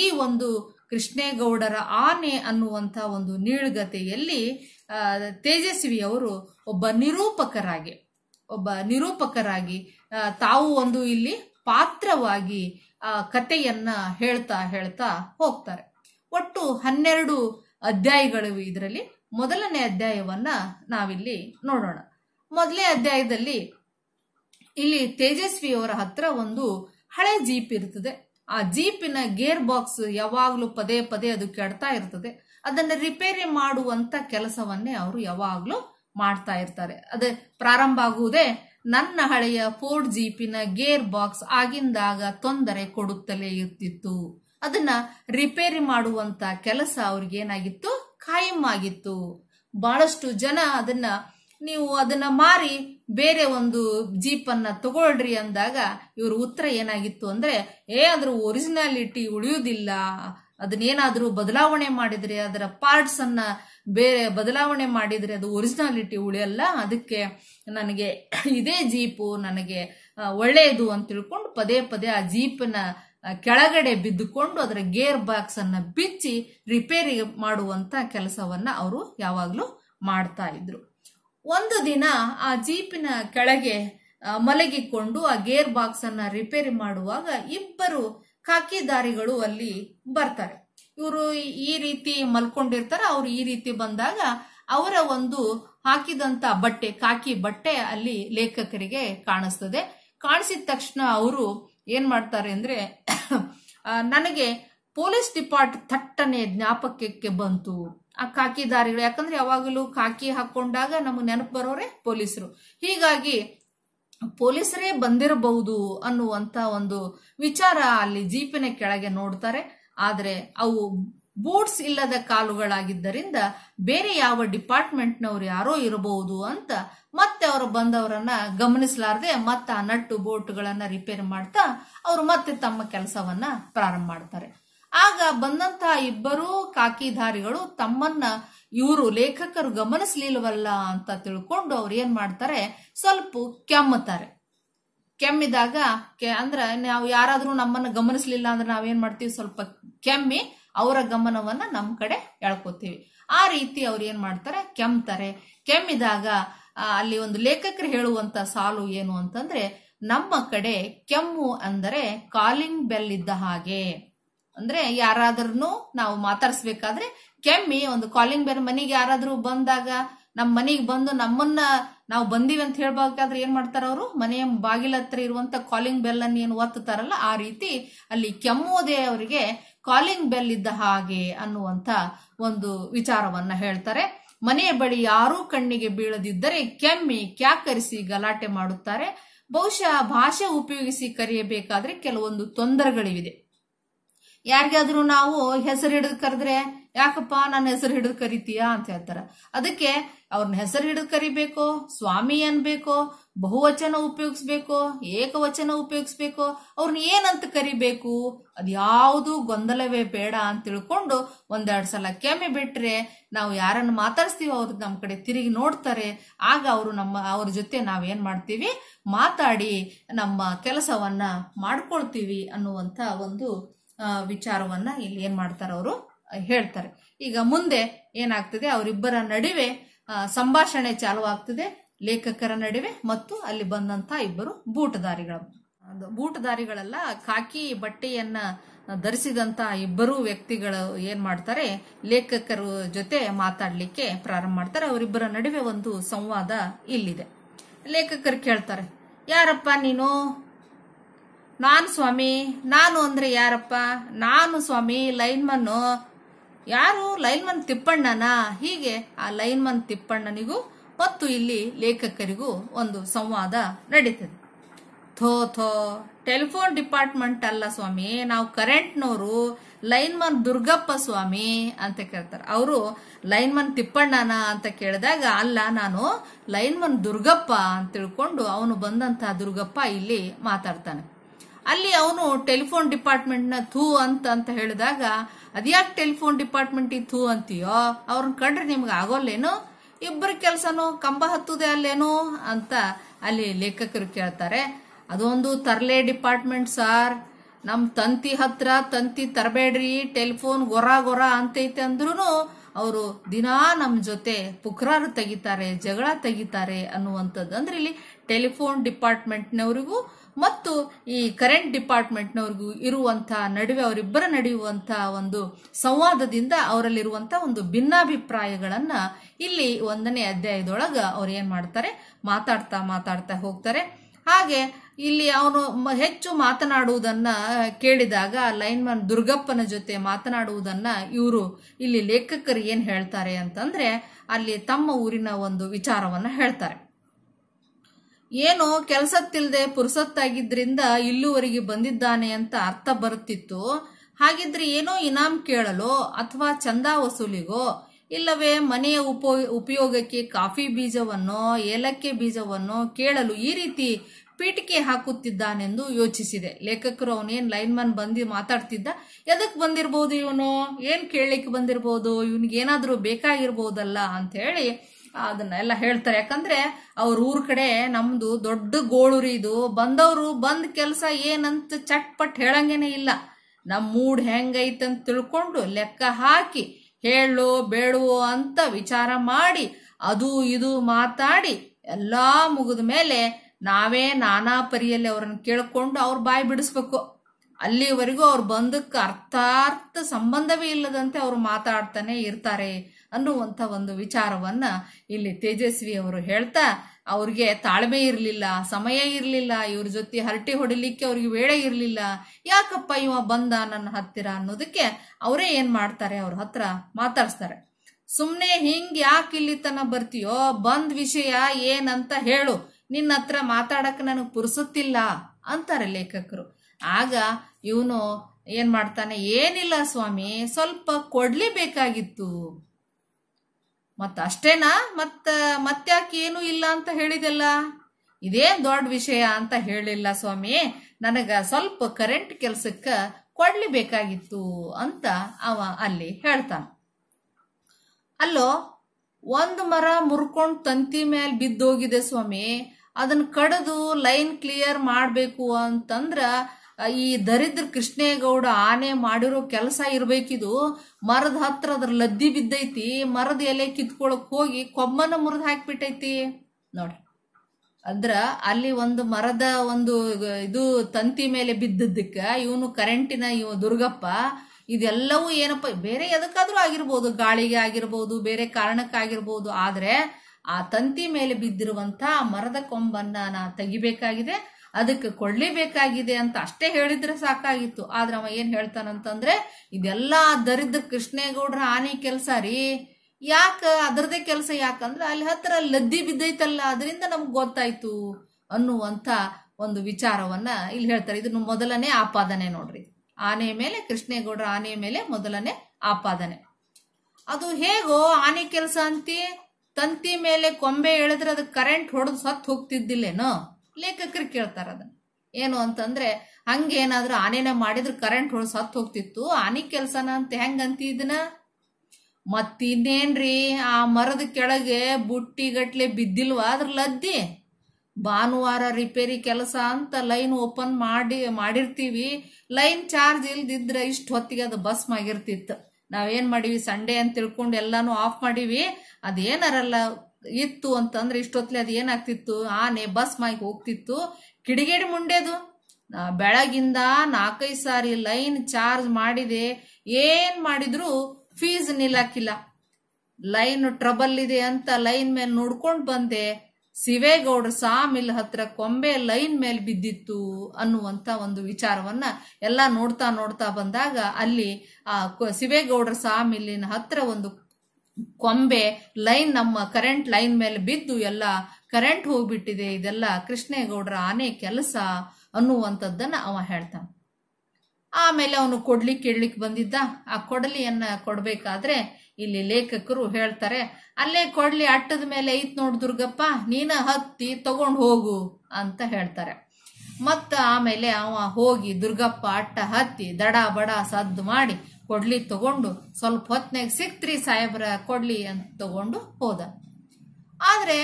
ಈ ಒಂದು ಕೃಷ್ಣೇಗೌಡರ ಆನೆ ಅನ್ನುವಂಥ ಒಂದು ನೀಳ್ಗತೆಯಲ್ಲಿ ತೇಜಸ್ವಿಯವರು ಒಬ್ಬ ನಿರೂಪಕರಾಗಿ ಒಬ್ಬ ನಿರೂಪಕರಾಗಿ ತಾವು ಒಂದು ಇಲ್ಲಿ ಪಾತ್ರವಾಗಿ ಆ ಕಥೆಯನ್ನ ಹೇಳ್ತಾ ಹೇಳ್ತಾ ಹೋಗ್ತಾರೆ ಒಟ್ಟು ಹನ್ನೆರಡು ಅಧ್ಯಾಯಗಳು ಇದರಲ್ಲಿ ಮೊದಲನೇ ಅಧ್ಯಾಯವನ್ನ ನಾವಿಲ್ಲಿ ನೋಡೋಣ ಮೊದಲನೇ ಅಧ್ಯಾಯದಲ್ಲಿ ಇಲ್ಲಿ ತೇಜಸ್ವಿಯವರ ಹತ್ರ ಒಂದು ಹಳೆ ಜೀಪ್ ಇರ್ತದೆ ಆ ಜೀಪಿನ ಗೇರ್ ಬಾಕ್ಸ್ ಯಾವಾಗಲೂ ಪದೇ ಪದೇ ಅದು ಕೆಡ್ತಾ ಇರ್ತದೆ ಅದನ್ನು ರಿಪೇರಿ ಮಾಡುವಂತ ಕೆಲಸವನ್ನೇ ಅವರು ಯಾವಾಗಲೂ ಮಾಡ್ತಾ ಇರ್ತಾರೆ ಅದೇ ಪ್ರಾರಂಭ ಆಗುವುದೇ ನನ್ನ ಹಳೆಯ ಫೋರ್ಡ್ ಜೀಪಿನ ಗೇರ್ ಬಾಕ್ಸ್ ಆಗಿಂದಾಗ ತೊಂದರೆ ಕೊಡುತ್ತಲೇ ಇರ್ತಿತ್ತು ಅದನ್ನ ರಿಪೇರಿ ಮಾಡುವಂತ ಕೆಲಸ ಅವ್ರಿಗೆ ಏನಾಗಿತ್ತು ಖಾಯಂ ಆಗಿತ್ತು ಬಹಳಷ್ಟು ಜನ ಅದನ್ನ ನೀವು ಅದನ್ನ ಮಾರಿ ಬೇರೆ ಒಂದು ಜೀಪನ್ನ ತಗೊಳ್ರಿ ಅಂದಾಗ ಇವ್ರ ಉತ್ತರ ಏನಾಗಿತ್ತು ಅಂದ್ರೆ ಏ ಅದ್ರ ಒರಿಜಿನಾಲಿಟಿ ಉಳಿಯುವುದಿಲ್ಲ ಅದನ್ನೇನಾದರೂ ಬದಲಾವಣೆ ಮಾಡಿದರೆ ಅದರ ಪಾರ್ಟ್ಸ್ ಅನ್ನ ಬೇರೆ ಬದಲಾವಣೆ ಮಾಡಿದರೆ ಅದು ಒರಿಜಿನಾಲಿಟಿ ಉಳಿಯಲ್ಲ ಅದಕ್ಕೆ ನನಗೆ ಇದೇ ಜೀಪು ನನಗೆ ಒಳ್ಳೆಯದು ಅಂತ ತಿಳ್ಕೊಂಡು ಪದೇ ಪದೇ ಆ ಜೀಪಿನ ಕೆಳಗಡೆ ಬಿದ್ದುಕೊಂಡು ಅದರ ಗೇರ್ ಬಾಕ್ಸ್ ಅನ್ನ ಬಿಚ್ಚಿ ರಿಪೇರಿ ಮಾಡುವಂತ ಕೆಲಸವನ್ನ ಅವರು ಯಾವಾಗಲೂ ಮಾಡ್ತಾ ಇದ್ರು ಒಂದು ದಿನ ಆ ಜೀಪಿನ ಕೆಳಗೆ ಮಲಗಿಕೊಂಡು ಆ ಗೇರ್ ಬಾಕ್ಸ್ ಅನ್ನ ರಿಪೇರಿ ಮಾಡುವಾಗ ಇಬ್ಬರು ಖಾಕಿದಾರಿಗಳು ಅಲ್ಲಿ ಬರ್ತಾರೆ ಇವರು ಈ ರೀತಿ ಮಲ್ಕೊಂಡಿರ್ತಾರೆ ಅವರು ಈ ರೀತಿ ಬಂದಾಗ ಅವರ ಒಂದು ಹಾಕಿದಂತ ಬಟ್ಟೆ ಕಾಕಿ ಬಟ್ಟೆ ಅಲ್ಲಿ ಲೇಖಕರಿಗೆ ಕಾಣಿಸ್ತದೆ ಕಾಣಿಸಿದ ತಕ್ಷಣ ಅವರು ಏನ್ ಮಾಡ್ತಾರೆ ಅಂದ್ರೆ ನನಗೆ ಪೊಲೀಸ್ ಡಿಪಾರ್ಟ್ ಥಟ್ಟನೆ ಜ್ಞಾಪಕಕ್ಕೆ ಬಂತು ಆ ಖಾಕಿದಾರಿಗಳು ಯಾಕಂದ್ರೆ ಯಾವಾಗಲೂ ಖಾಕಿ ಹಾಕೊಂಡಾಗ ನಮಗೆ ನೆನಪು ಬರೋರೆ ಪೊಲೀಸರು ಹೀಗಾಗಿ ಪೊಲೀಸರೇ ಬಂದಿರಬಹುದು ಅನ್ನುವಂತ ಒಂದು ವಿಚಾರ ಅಲ್ಲಿ ಜೀಪಿನ ಕೆಳಗೆ ನೋಡ್ತಾರೆ ಆದರೆ ಅವು ಬೂಟ್ಸ್ ಇಲ್ಲದ ಕಾಲುಗಳಾಗಿದ್ದರಿಂದ ಬೇರೆ ಯಾವ ಡಿಪಾರ್ಟ್ಮೆಂಟ್ನವ್ರು ಯಾರೋ ಇರಬಹುದು ಅಂತ ಮತ್ತೆ ಅವರು ಬಂದವರನ್ನ ಗಮನಿಸಲಾರದೆ ಮತ್ತೆ ಆ ನಟ್ಟು ಬೋಟ್ಗಳನ್ನ ರಿಪೇರ್ ಮಾಡ್ತಾ ಅವರು ಮತ್ತೆ ತಮ್ಮ ಕೆಲಸವನ್ನ ಪ್ರಾರಂಭ ಮಾಡ್ತಾರೆ ಆಗ ಬಂದಂತಹ ಇಬ್ಬರೂ ಕಾಕಿಧಾರಿಗಳು ತಮ್ಮನ್ನ ಇವರು ಲೇಖಕರು ಗಮನಿಸ್ಲಿಲ್ವಲ್ಲ ಅಂತ ತಿಳ್ಕೊಂಡು ಅವ್ರು ಏನ್ ಮಾಡ್ತಾರೆ ಸ್ವಲ್ಪ ಕೆಮ್ಮುತ್ತಾರೆ ಕೆಮ್ಮಿದಾಗ ಕೆ ಅಂದ್ರೆ ನಾವು ಯಾರಾದ್ರೂ ನಮ್ಮನ್ನ ಗಮನಿಸ್ಲಿಲ್ಲ ಅಂದ್ರೆ ನಾವೇನ್ ಮಾಡ್ತೀವಿ ಸ್ವಲ್ಪ ಕೆಮ್ಮಿ ಅವರ ಗಮನವನ್ನ ನಮ್ಮ ಕಡೆ ಎಳ್ಕೊತೀವಿ ಆ ರೀತಿ ಅವ್ರು ಏನ್ ಮಾಡ್ತಾರೆ ಕೆಮ್ತಾರೆ ಕೆಮ್ಮಿದಾಗ ಅಲ್ಲಿ ಒಂದು ಲೇಖಕರು ಹೇಳುವಂತ ಸಾಲು ಏನು ಅಂತಂದ್ರೆ ನಮ್ಮ ಕಡೆ ಕೆಮ್ಮು ಅಂದರೆ ಕಾಲಿಂಗ್ ಬೆಲ್ ಇದ್ದ ಹಾಗೆ ಅಂದ್ರೆ ಯಾರಾದ್ರೂ ನಾವು ಮಾತಾಡಿಸ್ಬೇಕಾದ್ರೆ ಕೆಮ್ಮಿ ಒಂದು ಕಾಲಿಂಗ್ ಬೇರೆ ಮನೆಗೆ ಯಾರಾದ್ರೂ ಬಂದಾಗ ನಮ್ಮ ಮನೆಗೆ ಬಂದು ನಮ್ಮನ್ನ ನಾವು ಬಂದಿವಿ ಅಂತ ಹೇಳ್ಬೇಕಾದ್ರೆ ಏನ್ ಮಾಡ್ತಾರ ಅವರು ಮನೆಯ ಬಾಗಿಲ ಹತ್ರ ಇರುವಂತ ಕಾಲಿಂಗ್ ಬೆಲ್ ಅನ್ನ ಏನು ಒತ್ತಾರಲ್ಲ ಆ ರೀತಿ ಅಲ್ಲಿ ಕೆಮ್ಮೋದೇ ಅವರಿಗೆ ಕಾಲಿಂಗ್ ಬೆಲ್ ಇದ್ದ ಹಾಗೆ ಅನ್ನುವಂತ ಒಂದು ವಿಚಾರವನ್ನ ಹೇಳ್ತಾರೆ ಮನೆಯ ಬಳಿ ಯಾರೂ ಕಣ್ಣಿಗೆ ಬೀಳದಿದ್ದರೆ ಕೆಮ್ಮಿ ಕ್ಯಾಕರಿಸಿ ಗಲಾಟೆ ಮಾಡುತ್ತಾರೆ ಬಹುಶಃ ಭಾಷೆ ಉಪಯೋಗಿಸಿ ಕರೆಯಬೇಕಾದ್ರೆ ಕೆಲವೊಂದು ತೊಂದರೆಗಳಿವೆ ಯಾರಿಗಾದ್ರೂ ನಾವು ಹೆಸರು ಹಿಡಿದು ಕರೆದ್ರೆ ಯಾಕಪ್ಪ ನನ್ನ ಹೆಸರು ಹಿಡಿದು ಕರಿತೀಯಾ ಅಂತ ಹೇಳ್ತಾರೆ ಅದಕ್ಕೆ ಅವ್ರನ್ನ ಹೆಸರು ಹಿಡಿದು ಕರಿಬೇಕು ಸ್ವಾಮಿ ಅನ್ಬೇಕೋ ಬಹುವಚನ ಉಪಯೋಗಿಸ್ಬೇಕೋ ಏಕವಚನ ಉಪಯೋಗಿಸ್ಬೇಕೋ ಅವ್ರನ್ನ ಏನಂತ ಕರಿಬೇಕು ಅದ್ಯಾವುದು ಗೊಂದಲವೇ ಬೇಡ ಅಂತ ತಿಳ್ಕೊಂಡು ಒಂದೆರಡು ಸಲ ಕೆಮ್ಮಿ ಬಿಟ್ರೆ ನಾವು ಯಾರನ್ನು ಮಾತಾಡ್ಸ್ತೀವಿ ಅವ್ರು ನಮ್ಮ ಕಡೆ ತಿರುಗಿ ನೋಡ್ತಾರೆ ಆಗ ಅವರು ನಮ್ಮ ಅವ್ರ ಜೊತೆ ನಾವೇನ್ ಮಾಡ್ತೀವಿ ಮಾತಾಡಿ ನಮ್ಮ ಕೆಲಸವನ್ನ ಮಾಡ್ಕೊಳ್ತೀವಿ ಅನ್ನುವಂಥ ಒಂದು ವಿಚಾರವನ್ನ ಇಲ್ಲಿ ಏನ್ ಮಾಡ್ತಾರೆ ಅವರು ಹೇಳ್ತಾರೆ ಈಗ ಮುಂದೆ ಏನಾಗ್ತದೆ ಅವರಿಬ್ಬರ ನಡುವೆ ಸಂಭಾಷಣೆ ಚಾಲುವಾಗ್ತದೆ ಲೇಖಕರ ನಡುವೆ ಮತ್ತು ಅಲ್ಲಿ ಬಂದಂತ ಇಬ್ಬರು ಬೂಟದಾರಿಗಳು ಬೂಟುದಾರಿಗಳೆಲ್ಲ ಖಾಕಿ ಬಟ್ಟೆಯನ್ನ ಧರಿಸಿದಂತ ಇಬ್ಬರು ವ್ಯಕ್ತಿಗಳು ಏನ್ ಮಾಡ್ತಾರೆ ಲೇಖಕರ ಜೊತೆ ಮಾತಾಡ್ಲಿಕ್ಕೆ ಪ್ರಾರಂಭ ಮಾಡ್ತಾರೆ ಅವರಿಬ್ಬರ ನಡುವೆ ಒಂದು ಸಂವಾದ ಇಲ್ಲಿದೆ ಲೇಖಕರು ಕೇಳ್ತಾರೆ ಯಾರಪ್ಪ ನೀನು ನಾನು ಸ್ವಾಮಿ ನಾನು ಅಂದ್ರೆ ಯಾರಪ್ಪ ನಾನು ಸ್ವಾಮಿ ಲೈನ್ಮನ್ನು ಯಾರು ಮನ್ ತಿಪ್ಪಣ್ಣನ ಹೀಗೆ ಆ ಮನ್ ತಿಪ್ಪಣ್ಣನಿಗೂ ಮತ್ತು ಇಲ್ಲಿ ಲೇಖಕರಿಗೂ ಒಂದು ಸಂವಾದ ನಡೀತದೆ ಥೋ ಥೋ ಟೆಲಿಫೋನ್ ಡಿಪಾರ್ಟ್ಮೆಂಟ್ ಅಲ್ಲ ಸ್ವಾಮಿ ನಾವು ಕರೆಂಟ್ನವರು ಮನ್ ದುರ್ಗಪ್ಪ ಸ್ವಾಮಿ ಅಂತ ಕೇಳ್ತಾರೆ ಅವರು ಲೈನ್ಮನ್ ತಿಪ್ಪಣ್ಣನ ಅಂತ ಕೇಳಿದಾಗ ಅಲ್ಲ ನಾನು ಮನ್ ದುರ್ಗಪ್ಪ ಅಂತ ತಿಳ್ಕೊಂಡು ಅವನು ಬಂದಂತಹ ದುರ್ಗಪ್ಪ ಇಲ್ಲಿ ಮಾತಾಡ್ತಾನೆ ಅಲ್ಲಿ ಅವನು ಟೆಲಿಫೋನ್ ಡಿಪಾರ್ಟ್ಮೆಂಟ್ನ ಥೂ ಅಂತ ಅಂತ ಹೇಳಿದಾಗ ಅದ್ಯಾಕೆ ಟೆಲಿಫೋನ್ ಈ ಥೂ ಅಂತೀಯೋ ಅವ್ರನ್ನ ಕಂಡ್ರೆ ನಿಮ್ಗೆ ಆಗೋಲ್ಲೇನು ಇಬ್ಬರ ಕೆಲಸನೂ ಕಂಬ ಹತ್ತದೆ ಅಲ್ಲೇನು ಅಂತ ಅಲ್ಲಿ ಲೇಖಕರು ಕೇಳ್ತಾರೆ ಅದೊಂದು ತರಲೆ ಡಿಪಾರ್ಟ್ಮೆಂಟ್ ಸಾರ್ ನಮ್ಮ ತಂತಿ ಹತ್ರ ತಂತಿ ತರಬೇಡ್ರಿ ಟೆಲಿಫೋನ್ ಗೊರ ಗೊರ ಅಂತೈತೆ ಅಂದ್ರೂ ಅವರು ದಿನಾ ನಮ್ಮ ಜೊತೆ ಪುಕ್ರಾರು ತೆಗಿತಾರೆ ಜಗಳ ತೆಗಿತಾರೆ ಅನ್ನುವಂಥದ್ದು ಅಂದ್ರೆ ಇಲ್ಲಿ ಟೆಲಿಫೋನ್ ಡಿಪಾರ್ಟ್ಮೆಂಟ್ನವರಿಗೂ ಮತ್ತು ಈ ಕರೆಂಟ್ ಡಿಪಾರ್ಟ್ಮೆಂಟ್ನವ್ರಿಗೂ ಇರುವಂಥ ನಡುವೆ ಅವರಿಬ್ಬರ ನಡೆಯುವಂಥ ಒಂದು ಸಂವಾದದಿಂದ ಅವರಲ್ಲಿರುವಂಥ ಒಂದು ಭಿನ್ನಾಭಿಪ್ರಾಯಗಳನ್ನು ಇಲ್ಲಿ ಒಂದನೇ ಅಧ್ಯಾಯದೊಳಗೆ ಅವ್ರು ಏನು ಮಾಡ್ತಾರೆ ಮಾತಾಡ್ತಾ ಮಾತಾಡ್ತಾ ಹೋಗ್ತಾರೆ ಹಾಗೆ ಇಲ್ಲಿ ಅವನು ಹೆಚ್ಚು ಮಾತನಾಡುವುದನ್ನ ಕೇಳಿದಾಗ ಲೈನ್ಮನ್ ದುರ್ಗಪ್ಪನ ಜೊತೆ ಮಾತನಾಡುವುದನ್ನ ಇವರು ಇಲ್ಲಿ ಲೇಖಕರು ಏನು ಹೇಳ್ತಾರೆ ಅಂತಂದ್ರೆ ಅಲ್ಲಿ ತಮ್ಮ ಊರಿನ ಒಂದು ವಿಚಾರವನ್ನ ಹೇಳ್ತಾರೆ ಏನು ಕೆಲಸತ್ತಿಲ್ಲದೆ ಪುರುಸತ್ತಾಗಿದ್ದರಿಂದ ಇಲ್ಲೂವರೆಗೆ ಬಂದಿದ್ದಾನೆ ಅಂತ ಅರ್ಥ ಬರುತ್ತಿತ್ತು ಹಾಗಿದ್ರೆ ಏನೋ ಇನಾಮ್ ಕೇಳಲು ಅಥವಾ ಚಂದ ವಸೂಲಿಗೋ ಇಲ್ಲವೇ ಮನೆಯ ಉಪ ಉಪಯೋಗಕ್ಕೆ ಕಾಫಿ ಬೀಜವನ್ನು ಏಲಕ್ಕಿ ಬೀಜವನ್ನು ಕೇಳಲು ಈ ರೀತಿ ಪೀಠಿಕೆ ಹಾಕುತ್ತಿದ್ದಾನೆಂದು ಯೋಚಿಸಿದೆ ಲೇಖಕರು ಅವನೇನ್ ಲೈನ್ ಮನ್ ಬಂದು ಮಾತಾಡ್ತಿದ್ದ ಎದಕ್ ಬಂದಿರ್ಬೋದು ಇವನು ಏನು ಕೇಳಲಿಕ್ಕೆ ಬಂದಿರ್ಬೋದು ಇವನಿಗೆ ಏನಾದರೂ ಬೇಕಾಗಿರ್ಬೋದಲ್ಲ ಅಂತ ಹೇಳಿ ಅದನ್ನ ಎಲ್ಲ ಹೇಳ್ತಾರೆ ಯಾಕಂದ್ರೆ ಅವ್ರ ಊರ್ ಕಡೆ ನಮ್ದು ದೊಡ್ಡ ಗೋಳುರಿ ಇದು ಬಂದವರು ಬಂದ ಕೆಲಸ ಏನಂತ ಚಟ್ಪಟ್ ಹೇಳಂಗೇನೆ ಇಲ್ಲ ನಮ್ ಮೂಡ್ ಅಂತ ತಿಳ್ಕೊಂಡು ಲೆಕ್ಕ ಹಾಕಿ ಹೇಳೋ ಬೇಡವೋ ಅಂತ ವಿಚಾರ ಮಾಡಿ ಅದು ಇದು ಮಾತಾಡಿ ಎಲ್ಲಾ ಮುಗಿದ ಮೇಲೆ ನಾವೇ ನಾನಾ ಪರಿಯಲ್ಲಿ ಅವ್ರನ್ನ ಕೇಳ್ಕೊಂಡು ಅವ್ರ ಬಾಯಿ ಬಿಡಿಸ್ಬೇಕು ಅಲ್ಲಿವರೆಗೂ ಅವ್ರ ಬಂದಕ್ಕೆ ಅರ್ಥಾರ್ಥ ಸಂಬಂಧವೇ ಇಲ್ಲದಂತೆ ಅವ್ರು ಮಾತಾಡ್ತಾನೆ ಇರ್ತಾರೆ ಅನ್ನುವಂಥ ಒಂದು ವಿಚಾರವನ್ನ ಇಲ್ಲಿ ತೇಜಸ್ವಿ ಅವರು ಹೇಳ್ತಾ ಅವ್ರಿಗೆ ತಾಳ್ಮೆ ಇರಲಿಲ್ಲ ಸಮಯ ಇರಲಿಲ್ಲ ಇವ್ರ ಜೊತೆ ಹರಟಿ ಹೊಡಿಲಿಕ್ಕೆ ಅವ್ರಿಗೆ ವೇಳೆ ಇರಲಿಲ್ಲ ಯಾಕಪ್ಪ ಇವ ಬಂದ ನನ್ನ ಹತ್ತಿರ ಅನ್ನೋದಕ್ಕೆ ಅವರೇ ಏನು ಮಾಡ್ತಾರೆ ಅವ್ರ ಹತ್ರ ಮಾತಾಡ್ಸ್ತಾರೆ ಸುಮ್ಮನೆ ಹಿಂಗ್ ಯಾಕೆ ಇಲ್ಲಿ ತನ ಬರ್ತೀಯೋ ಬಂದ್ ವಿಷಯ ಏನಂತ ಹೇಳು ನಿನ್ನ ಹತ್ರ ಮಾತಾಡಕ್ಕೆ ನನಗೆ ಪುರುಸುತ್ತಿಲ್ಲ ಅಂತಾರೆ ಲೇಖಕರು ಆಗ ಇವನು ಏನು ಮಾಡ್ತಾನೆ ಏನಿಲ್ಲ ಸ್ವಾಮಿ ಸ್ವಲ್ಪ ಬೇಕಾಗಿತ್ತು ಮತ್ತು ಅಷ್ಟೇನಾ ಮತ್ತು ಮತ್ತ್ಯಾಕೆ ಏನು ಇಲ್ಲ ಅಂತ ಹೇಳಿದೆಲ್ಲ ಇದೇನ್ ದೊಡ್ಡ ವಿಷಯ ಅಂತ ಹೇಳಿಲ್ಲ ಸ್ವಾಮಿ ನನಗೆ ಸ್ವಲ್ಪ ಕರೆಂಟ್ ಕೆಲಸಕ್ಕೆ ಕೊಡ್ಲಿಬೇಕಾಗಿತ್ತು ಅಂತ ಅವ ಅಲ್ಲಿ ಹೇಳ್ತಾನ ಅಲ್ಲೋ ಒಂದು ಮರ ಮುರ್ಕೊಂಡು ತಂತಿ ಮೇಲೆ ಬಿದ್ದೋಗಿದೆ ಸ್ವಾಮಿ ಅದನ್ನ ಕಡಿದು ಲೈನ್ ಕ್ಲಿಯರ್ ಮಾಡಬೇಕು ಅಂತಂದ್ರ ಈ ದರಿದ್ರ ಕೃಷ್ಣೇಗೌಡ ಆನೆ ಮಾಡಿರೋ ಕೆಲಸ ಇರ್ಬೇಕಿದು ಮರದ ಹತ್ರ ಅದ್ರ ಲದ್ದಿ ಬಿದ್ದೈತಿ ಮರದ ಎಲೆ ಕಿತ್ಕೊಳಕ್ ಹೋಗಿ ಕೊಮ್ಮನ ಮುರಿದು ಹಾಕ್ಬಿಟ್ಟೈತಿ ನೋಡ್ರಿ ಅಂದ್ರ ಅಲ್ಲಿ ಒಂದು ಮರದ ಒಂದು ಇದು ತಂತಿ ಮೇಲೆ ಬಿದ್ದದ್ದಕ್ಕ ಇವನು ಕರೆಂಟಿನ ಇವ ದುರ್ಗಪ್ಪ ಇದೆಲ್ಲವೂ ಏನಪ್ಪ ಬೇರೆ ಎದಕ್ಕಾದ್ರೂ ಆಗಿರ್ಬೋದು ಗಾಳಿಗೆ ಆಗಿರ್ಬೋದು ಬೇರೆ ಕಾರಣಕ್ಕಾಗಿರ್ಬೋದು ಆದ್ರೆ ಆ ತಂತಿ ಮೇಲೆ ಬಿದ್ದಿರುವಂತ ಮರದ ಕೊಂಬನ್ನ ನಾ ತೆಗಿಬೇಕಾಗಿದೆ ಅದಕ್ಕೆ ಕೊಡ್ಲಿಬೇಕಾಗಿದೆ ಅಂತ ಅಷ್ಟೇ ಹೇಳಿದ್ರೆ ಸಾಕಾಗಿತ್ತು ಆದ್ರೆ ಅವ ಏನ್ ಹೇಳ್ತಾನಂತಂದ್ರೆ ಇದೆಲ್ಲ ದರಿದ್ರ ಕೃಷ್ಣೇಗೌಡ್ರ ಆನೆ ಕೆಲಸ ರೀ ಯಾಕ ಅದರದೇ ಕೆಲಸ ಯಾಕಂದ್ರೆ ಅಲ್ಲಿ ಹತ್ರ ಲದ್ದಿ ಬಿದ್ದೈತಲ್ಲ ಅದರಿಂದ ನಮ್ಗೆ ಗೊತ್ತಾಯ್ತು ಅನ್ನುವಂತ ಒಂದು ವಿಚಾರವನ್ನ ಇಲ್ಲಿ ಹೇಳ್ತಾರೆ ಇದನ್ನು ಮೊದಲನೇ ಆಪಾದನೆ ನೋಡ್ರಿ ಆನೆ ಮೇಲೆ ಕೃಷ್ಣೇಗೌಡರ ಆನೆ ಮೇಲೆ ಮೊದಲನೇ ಆಪಾದನೆ ಅದು ಹೇಗೋ ಆನೆ ಕೆಲಸ ಅಂತಿ ತಂತಿ ಮೇಲೆ ಕೊಂಬೆ ಎಳೆದ್ರೆ ಅದಕ್ಕೆ ಕರೆಂಟ್ ಹೊಡೆದು ಸತ್ತು ಹೋಗ್ತಿದ್ದಿಲ್ಲೇನೋ ಲೇಖಕರು ಕೇಳ್ತಾರೆ ಅದನ್ನ ಏನು ಅಂತಂದ್ರೆ ಹಂಗೇನಾದ್ರೂ ಆನೆನ ಮಾಡಿದ್ರೆ ಕರೆಂಟ್ ಹೊಳ ಸತ್ತು ಹೋಗ್ತಿತ್ತು ಆನೆ ಕೆಲಸನ ಅಂತ ಹೆಂಗಂತ ಇದನ್ನ ಮತ್ತಿನ್ನೇನ್ರಿ ಆ ಮರದ ಕೆಳಗೆ ಗಟ್ಲೆ ಬಿದ್ದಿಲ್ವಾ ಅದ್ರ ಲದ್ದಿ ಭಾನುವಾರ ರಿಪೇರಿ ಕೆಲಸ ಅಂತ ಲೈನ್ ಓಪನ್ ಮಾಡಿ ಮಾಡಿರ್ತೀವಿ ಲೈನ್ ಚಾರ್ಜ್ ಇಲ್ದಿದ್ರೆ ಇಷ್ಟು ಹೊತ್ತಿಗೆ ಅದು ಬಸ್ ಮಾಗಿರ್ತಿತ್ತು ನಾವೇನ್ ಮಾಡೀವಿ ಸಂಡೇ ಅಂತ ತಿಳ್ಕೊಂಡು ಎಲ್ಲಾನು ಆಫ್ ಮಾಡೀವಿ ಅದೇನಾರಲ್ಲ ಇತ್ತು ಅಂತಂದ್ರೆ ಇಷ್ಟೊತ್ತಲೆ ಅದು ಏನಾಗ್ತಿತ್ತು ಆನೆ ಬಸ್ ಮಾಯಿಗೆ ಹೋಗ್ತಿತ್ತು ಕಿಡಿಗೇಡಿ ಮುಂಡೆದು ಬೆಳಗಿಂದ ನಾಲ್ಕೈದು ಸಾರಿ ಲೈನ್ ಚಾರ್ಜ್ ಮಾಡಿದೆ ಏನ್ ಮಾಡಿದ್ರು ಫೀಸ್ ನಿಲ್ಲಕ್ಕಿಲ್ಲ ಲೈನ್ ಟ್ರಬಲ್ ಇದೆ ಅಂತ ಲೈನ್ ಮೇಲೆ ನೋಡ್ಕೊಂಡು ಬಂದೆ ಸಿವೇಗೌಡ್ರ ಸಾಮಿಲ್ ಹತ್ರ ಕೊಂಬೆ ಲೈನ್ ಮೇಲೆ ಬಿದ್ದಿತ್ತು ಅನ್ನುವಂತ ಒಂದು ವಿಚಾರವನ್ನ ಎಲ್ಲ ನೋಡ್ತಾ ನೋಡ್ತಾ ಬಂದಾಗ ಅಲ್ಲಿ ಆ ಸಿವೇಗೌಡ್ರ ಸಾ ಹತ್ರ ಒಂದು ಕೊಂಬೆ ಲೈನ್ ನಮ್ಮ ಕರೆಂಟ್ ಲೈನ್ ಮೇಲೆ ಬಿದ್ದು ಎಲ್ಲ ಕರೆಂಟ್ ಹೋಗ್ಬಿಟ್ಟಿದೆ ಇದೆಲ್ಲ ಕೃಷ್ಣೇಗೌಡರ ಆನೆ ಕೆಲಸ ಅನ್ನುವಂಥದ್ದನ್ನ ಅವ ಹೇಳ್ತಾನ ಆಮೇಲೆ ಅವನು ಕೊಡ್ಲಿ ಕೇಳಲಿಕ್ಕೆ ಬಂದಿದ್ದ ಆ ಕೊಡಲಿಯನ್ನ ಕೊಡ್ಬೇಕಾದ್ರೆ ಇಲ್ಲಿ ಲೇಖಕರು ಹೇಳ್ತಾರೆ ಅಲ್ಲೇ ಕೊಡ್ಲಿ ಅಟ್ಟದ ಮೇಲೆ ಐತ್ ನೋಡ್ ದುರ್ಗಪ್ಪ ನೀನ ಹತ್ತಿ ತಗೊಂಡು ಹೋಗು ಅಂತ ಹೇಳ್ತಾರೆ ಮತ್ತ ಆಮೇಲೆ ಅವ ಹೋಗಿ ದುರ್ಗಪ್ಪ ಅಟ್ಟ ಹತ್ತಿ ದಡ ಬಡ ಸದ್ದು ಮಾಡಿ ಕೊಡ್ಲಿ ತಗೊಂಡು ಸ್ವಲ್ಪ ಹೊತ್ನಾಗ ಸಿಕ್ತ್ರಿ ಸಾಹೇಬ್ರ ಕೊಡ್ಲಿ ಅಂತ ತಗೊಂಡು ಹೋದ ಆದ್ರೆ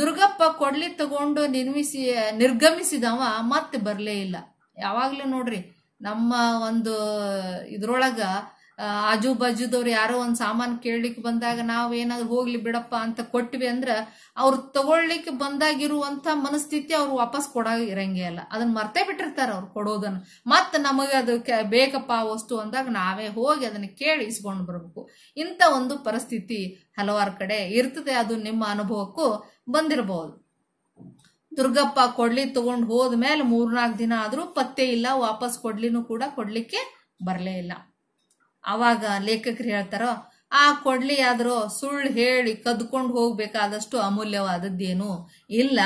ದುರ್ಗಪ್ಪ ಕೊಡ್ಲಿ ತಗೊಂಡು ನಿರ್ಮಿಸಿ ನಿರ್ಗಮಿಸಿದವ ಮತ್ತೆ ಬರಲೇ ಇಲ್ಲ ಯಾವಾಗ್ಲೂ ನೋಡ್ರಿ ನಮ್ಮ ಒಂದು ಇದ್ರೊಳಗ ಆಜು ಬಾಜುದವ್ರು ಯಾರೋ ಒಂದು ಸಾಮಾನು ಕೇಳಲಿಕ್ಕೆ ಬಂದಾಗ ನಾವು ಏನಾದ್ರು ಹೋಗ್ಲಿ ಬಿಡಪ್ಪ ಅಂತ ಕೊಟ್ವಿ ಅಂದ್ರೆ ಅವ್ರು ತಗೊಳ್ಲಿಕ್ಕೆ ಬಂದಾಗಿರುವಂತ ಮನಸ್ಥಿತಿ ಅವ್ರು ವಾಪಸ್ ಕೊಡೋ ಇರಂಗೇ ಇಲ್ಲ ಅದನ್ನ ಮರ್ತೇ ಬಿಟ್ಟಿರ್ತಾರೆ ಅವ್ರು ಕೊಡೋದನ್ನ ಮತ್ತೆ ನಮಗೆ ಅದು ಬೇಕಪ್ಪ ಆ ವಸ್ತು ಅಂದಾಗ ನಾವೇ ಹೋಗಿ ಅದನ್ನ ಕೇಳಿ ಇಸ್ಕೊಂಡು ಬರಬೇಕು ಇಂಥ ಒಂದು ಪರಿಸ್ಥಿತಿ ಹಲವಾರು ಕಡೆ ಇರ್ತದೆ ಅದು ನಿಮ್ಮ ಅನುಭವಕ್ಕೂ ಬಂದಿರಬಹುದು ದುರ್ಗಪ್ಪ ಕೊಡ್ಲಿ ತಗೊಂಡು ಹೋದ್ಮೇಲೆ ಮೂರ್ನಾಲ್ಕು ದಿನ ಆದ್ರೂ ಪತ್ತೆ ಇಲ್ಲ ವಾಪಸ್ ಕೊಡ್ಲಿನೂ ಕೂಡ ಕೊಡ್ಲಿಕ್ಕೆ ಬರಲೇ ಇಲ್ಲ ಆವಾಗ ಲೇಖಕರು ಹೇಳ್ತಾರೋ ಆ ಕೊಡ್ಲಿಯಾದರೂ ಸುಳ್ಳು ಹೇಳಿ ಕದ್ಕೊಂಡು ಹೋಗ್ಬೇಕಾದಷ್ಟು ಅಮೂಲ್ಯವಾದದ್ದೇನು ಇಲ್ಲ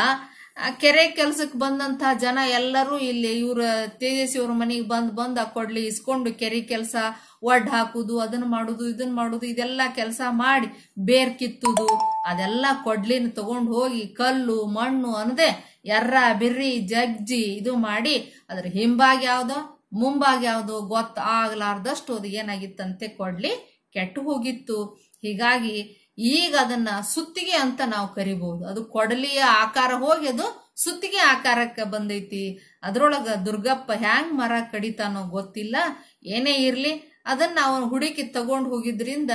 ಕೆರೆ ಕೆಲ್ಸಕ್ಕೆ ಬಂದಂತಹ ಜನ ಎಲ್ಲರೂ ಇಲ್ಲಿ ಇವ್ರ ತೇಜಸ್ವಿ ಮನೆಗೆ ಬಂದು ಬಂದು ಆ ಕೊಡ್ಲಿ ಇಸ್ಕೊಂಡು ಕೆರೆ ಕೆಲಸ ಒಡ್ ಹಾಕುದು ಅದನ್ನ ಮಾಡುದು ಇದನ್ನ ಮಾಡುದು ಇದೆಲ್ಲ ಕೆಲಸ ಮಾಡಿ ಬೇರ್ ಕಿತ್ತುದು ಅದೆಲ್ಲ ಕೊಡ್ಲಿನ ತಗೊಂಡು ಹೋಗಿ ಕಲ್ಲು ಮಣ್ಣು ಅನ್ನದೆ ಎರ್ರ ಬಿರ್ರಿ ಜಗ್ಜಿ ಇದು ಮಾಡಿ ಅದ್ರ ಹಿಂಬಾಗಿ ಯಾವುದೋ ಮುಂಬಾಗಿ ಯಾವುದು ಗೊತ್ತಾಗಲಾರ್ದಷ್ಟು ಅದು ಏನಾಗಿತ್ತಂತೆ ಕೊಡ್ಲಿ ಕೆಟ್ಟು ಹೋಗಿತ್ತು ಹೀಗಾಗಿ ಈಗ ಅದನ್ನ ಸುತ್ತಿಗೆ ಅಂತ ನಾವು ಕರಿಬಹುದು ಅದು ಕೊಡಲಿಯ ಆಕಾರ ಹೋಗಿ ಅದು ಸುತ್ತಿಗೆ ಆಕಾರಕ್ಕೆ ಬಂದೈತಿ ಅದ್ರೊಳಗ ದುರ್ಗಪ್ಪ ಹ್ಯಾಂಗ್ ಮರ ಕಡಿತಾನೋ ಗೊತ್ತಿಲ್ಲ ಏನೇ ಇರ್ಲಿ ಅದನ್ನ ಅವನು ಹುಡುಕಿ ತಗೊಂಡು ಹೋಗಿದ್ರಿಂದ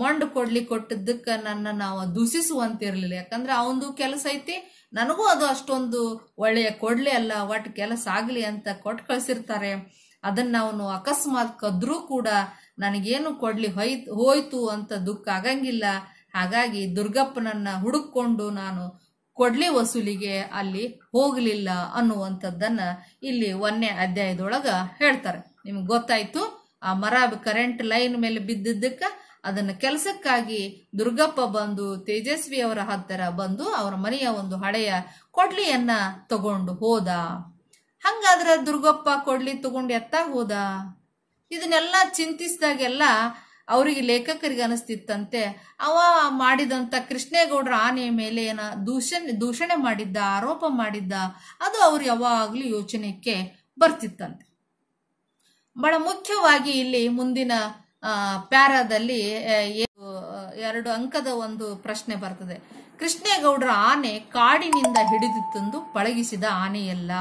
ಮೊಂಡು ಕೊಡ್ಲಿ ಕೊಟ್ಟದ್ದಕ್ಕ ನನ್ನ ನಾವು ದೂಷಿಸುವಂತಿರ್ಲಿಲ್ಲ ಯಾಕಂದ್ರೆ ಅವನದು ಕೆಲಸ ಐತಿ ನನಗೂ ಅದು ಅಷ್ಟೊಂದು ಒಳ್ಳೆಯ ಕೊಡ್ಲಿ ಅಲ್ಲ ಒಟ್ಟು ಕೆಲಸ ಆಗಲಿ ಅಂತ ಕೊಟ್ಟು ಕಳಿಸಿರ್ತಾರೆ ಅದನ್ನ ಅವನು ಅಕಸ್ಮಾತ್ ಕದ್ರೂ ಕೂಡ ನನಗೇನು ಕೊಡ್ಲಿ ಹೊಯ್ ಹೋಯ್ತು ಅಂತ ದುಃಖ ಆಗಂಗಿಲ್ಲ ಹಾಗಾಗಿ ದುರ್ಗಪ್ಪನನ್ನ ಹುಡುಕೊಂಡು ನಾನು ಕೊಡ್ಲಿ ವಸೂಲಿಗೆ ಅಲ್ಲಿ ಹೋಗಲಿಲ್ಲ ಅನ್ನುವಂಥದ್ದನ್ನ ಇಲ್ಲಿ ಒಂದನೇ ಅಧ್ಯಾಯದೊಳಗ ಹೇಳ್ತಾರೆ ನಿಮ್ಗೆ ಗೊತ್ತಾಯ್ತು ಆ ಮರ ಕರೆಂಟ್ ಲೈನ್ ಮೇಲೆ ಬಿದ್ದಿದ್ದಕ್ಕೆ ಅದನ್ನ ಕೆಲಸಕ್ಕಾಗಿ ದುರ್ಗಪ್ಪ ಬಂದು ತೇಜಸ್ವಿ ಅವರ ಹತ್ತಿರ ಬಂದು ಅವರ ಮನೆಯ ಒಂದು ಹಳೆಯ ಕೊಡ್ಲಿಯನ್ನ ತಗೊಂಡು ಹೋದ ಹಂಗಾದ್ರೆ ದುರ್ಗಪ್ಪ ಕೊಡ್ಲಿ ತಗೊಂಡು ಎತ್ತ ಹೋದ ಇದನ್ನೆಲ್ಲ ಚಿಂತಿಸಿದಾಗೆಲ್ಲ ಅವರಿಗೆ ಲೇಖಕರಿಗೆ ಅನಿಸ್ತಿತ್ತಂತೆ ಅವ ಮಾಡಿದಂತ ಕೃಷ್ಣೇಗೌಡರ ಆನೆಯ ಮೇಲೆ ಏನ ದೂಷಣೆ ದೂಷಣೆ ಮಾಡಿದ್ದ ಆರೋಪ ಮಾಡಿದ್ದ ಅದು ಅವ್ರು ಯಾವಾಗಲೂ ಯೋಚನೆಕ್ಕೆ ಬರ್ತಿತ್ತಂತೆ ಬಹಳ ಮುಖ್ಯವಾಗಿ ಇಲ್ಲಿ ಮುಂದಿನ ಪ್ಯಾರಾದಲ್ಲಿ ಎರಡು ಅಂಕದ ಒಂದು ಪ್ರಶ್ನೆ ಬರ್ತದೆ ಕೃಷ್ಣೇಗೌಡರ ಆನೆ ಕಾಡಿನಿಂದ ಹಿಡಿದು ತಂದು ಪಳಗಿಸಿದ ಆನೆಯಲ್ಲ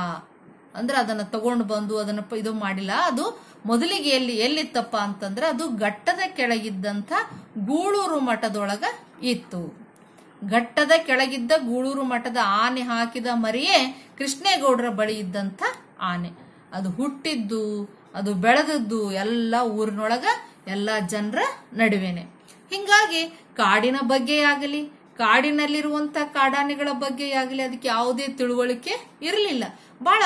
ಅಂದ್ರೆ ಅದನ್ನ ತಗೊಂಡು ಬಂದು ಅದನ್ನ ಇದು ಮಾಡಿಲ್ಲ ಅದು ಮೊದಲಿಗೆ ಎಲ್ಲಿ ಎಲ್ಲಿತ್ತಪ್ಪ ಅಂತಂದ್ರೆ ಅದು ಘಟ್ಟದ ಕೆಳಗಿದ್ದಂಥ ಗೂಳೂರು ಮಠದೊಳಗ ಇತ್ತು ಘಟ್ಟದ ಕೆಳಗಿದ್ದ ಗೂಳೂರು ಮಠದ ಆನೆ ಹಾಕಿದ ಮರಿಯೇ ಕೃಷ್ಣೇಗೌಡರ ಬಳಿ ಇದ್ದಂಥ ಆನೆ ಅದು ಹುಟ್ಟಿದ್ದು ಅದು ಬೆಳೆದದ್ದು ಎಲ್ಲ ಊರಿನೊಳಗ ಎಲ್ಲ ಜನರ ನಡುವೆನೆ ಹಿಂಗಾಗಿ ಕಾಡಿನ ಬಗ್ಗೆ ಆಗಲಿ ಕಾಡಿನಲ್ಲಿರುವಂತ ಕಾಡಾನೆಗಳ ಬಗ್ಗೆ ಆಗಲಿ ಅದಕ್ಕೆ ಯಾವುದೇ ತಿಳುವಳಿಕೆ ಇರಲಿಲ್ಲ ಬಹಳ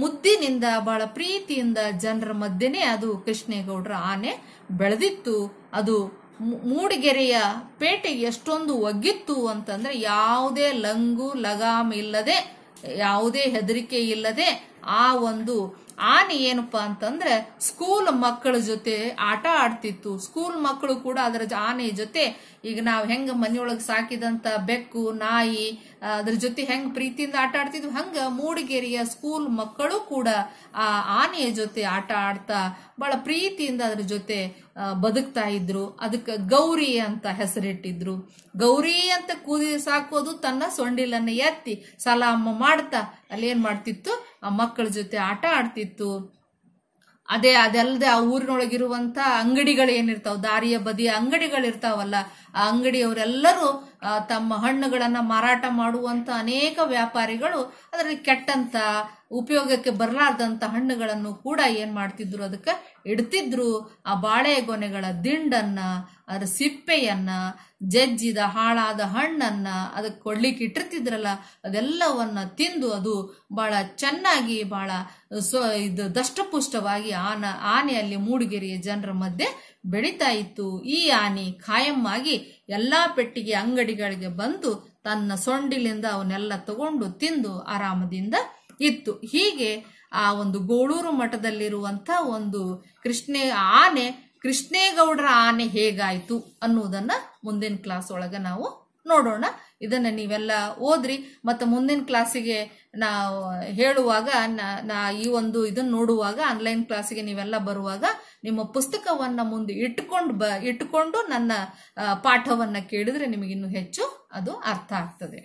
ಮುದ್ದಿನಿಂದ ಬಹಳ ಪ್ರೀತಿಯಿಂದ ಜನರ ಮಧ್ಯೆನೆ ಅದು ಕೃಷ್ಣೇಗೌಡರ ಆನೆ ಬೆಳೆದಿತ್ತು ಅದು ಮೂಡಿಗೆರೆಯ ಪೇಟೆಗೆ ಎಷ್ಟೊಂದು ಒಗ್ಗಿತ್ತು ಅಂತಂದ್ರೆ ಯಾವುದೇ ಲಂಗು ಲಗಾಮ್ ಇಲ್ಲದೆ ಯಾವುದೇ ಹೆದರಿಕೆ ಇಲ್ಲದೆ ಆ ಒಂದು ಆನೆ ಏನಪ್ಪಾ ಅಂತಂದ್ರೆ ಸ್ಕೂಲ್ ಮಕ್ಕಳ ಜೊತೆ ಆಟ ಆಡ್ತಿತ್ತು ಸ್ಕೂಲ್ ಮಕ್ಕಳು ಕೂಡ ಅದರ ಆನೆ ಜೊತೆ ಈಗ ನಾವು ಹೆಂಗ ಮನೆಯೊಳಗೆ ಸಾಕಿದಂತ ಬೆಕ್ಕು ನಾಯಿ ಅದ್ರ ಜೊತೆ ಹೆಂಗ್ ಪ್ರೀತಿಯಿಂದ ಆಟ ಆಡ್ತಿದ್ವು ಹಂಗ ಮೂಡಿಗೆರೆಯ ಸ್ಕೂಲ್ ಮಕ್ಕಳು ಕೂಡ ಆ ಆನೆಯ ಜೊತೆ ಆಟ ಆಡ್ತಾ ಬಹಳ ಪ್ರೀತಿಯಿಂದ ಅದ್ರ ಜೊತೆ ಬದುಕ್ತಾ ಇದ್ರು ಅದಕ್ಕೆ ಗೌರಿ ಅಂತ ಹೆಸರಿಟ್ಟಿದ್ರು ಗೌರಿ ಅಂತ ಕೂದಿ ಸಾಕೋದು ತನ್ನ ಸೊಂಡಿಲನ್ನ ಎತ್ತಿ ಸಲಾಮ ಮಾಡ್ತಾ ಅಲ್ಲಿ ಏನ್ ಮಾಡ್ತಿತ್ತು ಆ ಮಕ್ಕಳ ಜೊತೆ ಆಟ ಆಡ್ತಿತ್ತು ಅದೇ ಅದಲ್ಲದೆ ಆ ಅಂಗಡಿಗಳು ಏನಿರ್ತಾವ ದಾರಿಯ ಬದಿಯ ಅಂಗಡಿಗಳಿರ್ತಾವಲ್ಲ ಆ ಅಂಗಡಿಯವರೆಲ್ಲರೂ ತಮ್ಮ ಹಣ್ಣುಗಳನ್ನು ಮಾರಾಟ ಮಾಡುವಂತ ಅನೇಕ ವ್ಯಾಪಾರಿಗಳು ಅದರಲ್ಲಿ ಕೆಟ್ಟಂತ ಉಪಯೋಗಕ್ಕೆ ಬರಲಾರ್ದಂಥ ಹಣ್ಣುಗಳನ್ನು ಕೂಡ ಏನು ಮಾಡ್ತಿದ್ರು ಅದಕ್ಕೆ ಇಡ್ತಿದ್ರು ಆ ಬಾಳೆಗೊನೆಗಳ ದಿಂಡನ್ನು ಅದರ ಸಿಪ್ಪೆಯನ್ನು ಜಜ್ಜಿದ ಹಾಳಾದ ಹಣ್ಣನ್ನು ಅದಕ್ಕೆ ಕೊಡ್ಲಿಕ್ಕೆ ಇಟ್ಟಿರ್ತಿದ್ರಲ್ಲ ಅದೆಲ್ಲವನ್ನು ತಿಂದು ಅದು ಬಹಳ ಚೆನ್ನಾಗಿ ಬಹಳ ಸೊ ಇದು ದಷ್ಟಪುಷ್ಟವಾಗಿ ಆನ ಆನೆಯಲ್ಲಿ ಮೂಡಿಗೆರೆಯ ಜನರ ಮಧ್ಯೆ ಬೆಳೀತಾ ಇತ್ತು ಈ ಆನೆ ಖಾಯಮ್ಮಾಗಿ ಎಲ್ಲ ಪೆಟ್ಟಿಗೆ ಅಂಗಡಿಗಳಿಗೆ ಬಂದು ತನ್ನ ಸೊಂಡಿಲಿಂದ ಅವನ್ನೆಲ್ಲ ತಗೊಂಡು ತಿಂದು ಆರಾಮದಿಂದ ಇತ್ತು ಹೀಗೆ ಆ ಒಂದು ಗೋಳೂರು ಮಠದಲ್ಲಿರುವಂತ ಒಂದು ಕೃಷ್ಣ ಆನೆ ಕೃಷ್ಣೇಗೌಡರ ಆನೆ ಹೇಗಾಯಿತು ಅನ್ನುವುದನ್ನ ಮುಂದಿನ ಕ್ಲಾಸ್ ಒಳಗ ನಾವು ನೋಡೋಣ ಇದನ್ನ ನೀವೆಲ್ಲ ಓದ್ರಿ ಮತ್ತೆ ಮುಂದಿನ ಕ್ಲಾಸಿಗೆ ನಾವು ಹೇಳುವಾಗ ನಾ ಈ ಒಂದು ಇದನ್ನ ನೋಡುವಾಗ ಆನ್ಲೈನ್ ಕ್ಲಾಸಿಗೆ ನೀವೆಲ್ಲ ಬರುವಾಗ ನಿಮ್ಮ ಪುಸ್ತಕವನ್ನ ಮುಂದೆ ಇಟ್ಕೊಂಡು ಬ ಇಟ್ಟುಕೊಂಡು ನನ್ನ ಪಾಠವನ್ನ ಕೇಳಿದ್ರೆ ನಿಮಗಿನ್ನೂ ಹೆಚ್ಚು ಅದು ಅರ್ಥ ಆಗ್ತದೆ